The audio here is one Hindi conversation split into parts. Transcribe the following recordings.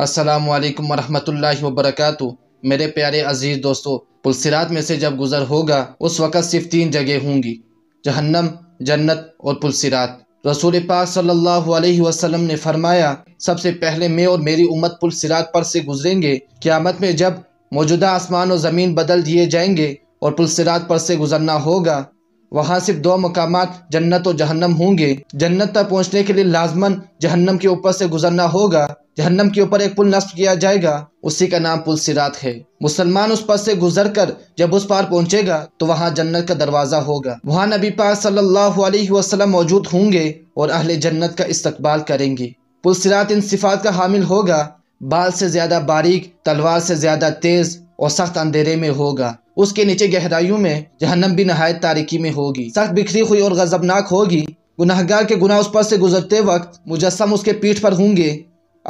अस्सलाम वालेकुम वरहमतुल्लाहि मेरे प्यारे अजीज़ दोस्तों पुलसिरात में से जब गुज़र होगा उस वक़्त सिर्फ तीन जगह होंगी जहन्नम जन्नत और पुलसिरात रसूल पाक सल्लल्लाहु अलैहि वसल्लम ने फरमाया सबसे पहले मैं और मेरी उम्मत पुलसिरात पर से गुजरेंगे क़्यामत में जब मौजूदा आसमान और ज़मीन बदल दिए जाएंगे और पुलसिरात पर से गुजरना होगा वहाँ सिर्फ दो मकाम जन्नत और जहन्नम होंगे जन्नत तक पहुँचने के लिए लाजमन जहन्नम के ऊपर से गुजरना होगा जहन्नम के ऊपर एक पुल नष्ट किया जाएगा उसी का नाम पुल सिरात है मुसलमान उस पर से गुजर कर जब उस पार पहुंचेगा तो वहाँ जन्नत का दरवाज़ा होगा वहाँ नबी पाक सल्लल्लाहु अलैहि वसल्लम मौजूद होंगे और अहले जन्नत का इस्तकबाल करेंगे पुल सिरात इन सिफात का हामिल होगा बाल से ज़्यादा बारीक तलवार से ज़्यादा तेज़ और सख्त अंधेरे में होगा उसके नीचे गहराइयों में जहन्नम भी नहायत तारीकी में होगी सख्त बिखरी हुई और गजबनाक होगी गुनाहगार के गुना उस पर से गुजरते वक्त मुजस्म उसके पीठ पर होंगे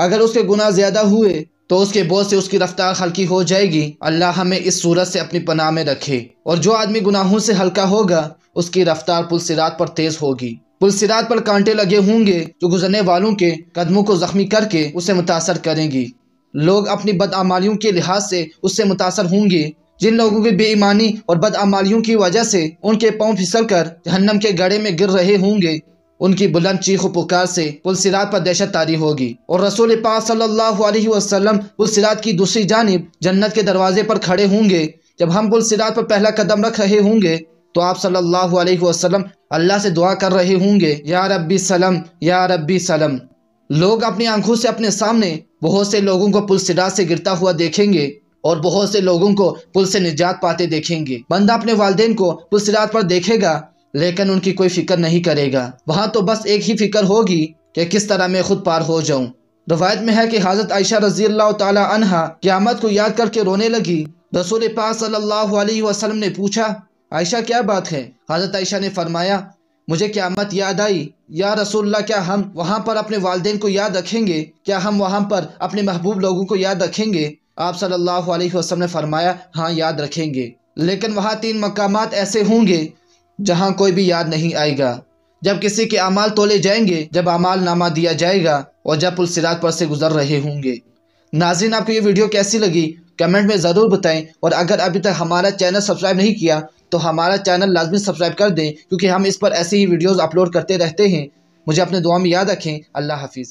अगर उसके गुनाह ज़्यादा हुए तो उसके बोझ से उसकी रफ्तार हल्की हो जाएगी अल्लाह हमें इस सूरत से अपनी पनाह में रखे और जो आदमी गुनाहों से हल्का होगा उसकी रफ्तार पुल सिरात पर तेज़ होगी पुल सिरात पर कांटे लगे होंगे जो गुजरने वालों के कदमों को जख्मी करके उसे मुतासर करेंगी लोग अपनी बदआमालियों के लिहाज से उससे मुतासर होंगे जिन लोगों की बेईमानी और बदअमालियों की वजह से उनके पाँव फिसल कर जहन्नम के गड़े में गिर रहे होंगे उनकी बुलंद चीख पुकार से पुलसरात पर दहशत तारी होगी और रसूल पाक सल्लल्लाहु अलैहि वसल्लम की दूसरी जानब जन्नत के दरवाजे पर खड़े होंगे जब हम पुलसरात पर पहला कदम रख रहे होंगे तो आप सल्लल्लाहु अलैहि वसल्लम अल्लाह से दुआ कर रहे होंगे या रब्बी सलम या रब्बी सलम लोग अपनी आंखों से अपने सामने बहुत से लोगों को पुलसरात से गिरता हुआ देखेंगे और बहुत से लोगों को पुल से निजात पाते देखेंगे बंदा अपने वाले को पुल सिरात पर देखेगा लेकिन उनकी कोई फिक्र नहीं करेगा वहाँ तो बस एक ही फिक्र होगी कि किस तरह मैं खुद पार हो जाऊँ रवायत में है कि हज़रत आयशा रजी अल्लाह त्यामत को याद करके रोने लगी रसूल पाक सल्लल्लाहु ने पूछा आयशा क्या बात है हज़रत आयशा ने फरमाया मुझे क्यामत याद आई या रसूल्ला क्या हम वहाँ पर अपने वालदेन को याद रखेंगे क्या हम वहाँ पर अपने महबूब लोगों को याद रखेंगे आप सल्लल्लाहु अलैहि वसल्लम ने फरमाया हाँ याद रखेंगे लेकिन वहाँ तीन मकाम ऐसे होंगे जहाँ कोई भी याद नहीं आएगा जब किसी के अमाल तोले जाएंगे जब अमाल नामा दिया जाएगा और जब पुल सिरात पर से गुजर रहे होंगे नाजिन आपको ये वीडियो कैसी लगी कमेंट में ज़रूर बताएं और अगर अभी तक हमारा चैनल सब्सक्राइब नहीं किया तो हमारा चैनल लाजमी सब्सक्राइब कर दें क्योंकि हम इस पर ऐसे ही वीडियोज़ अपलोड करते रहते हैं मुझे अपने दुआ में याद रखें अल्लाह हाफिज़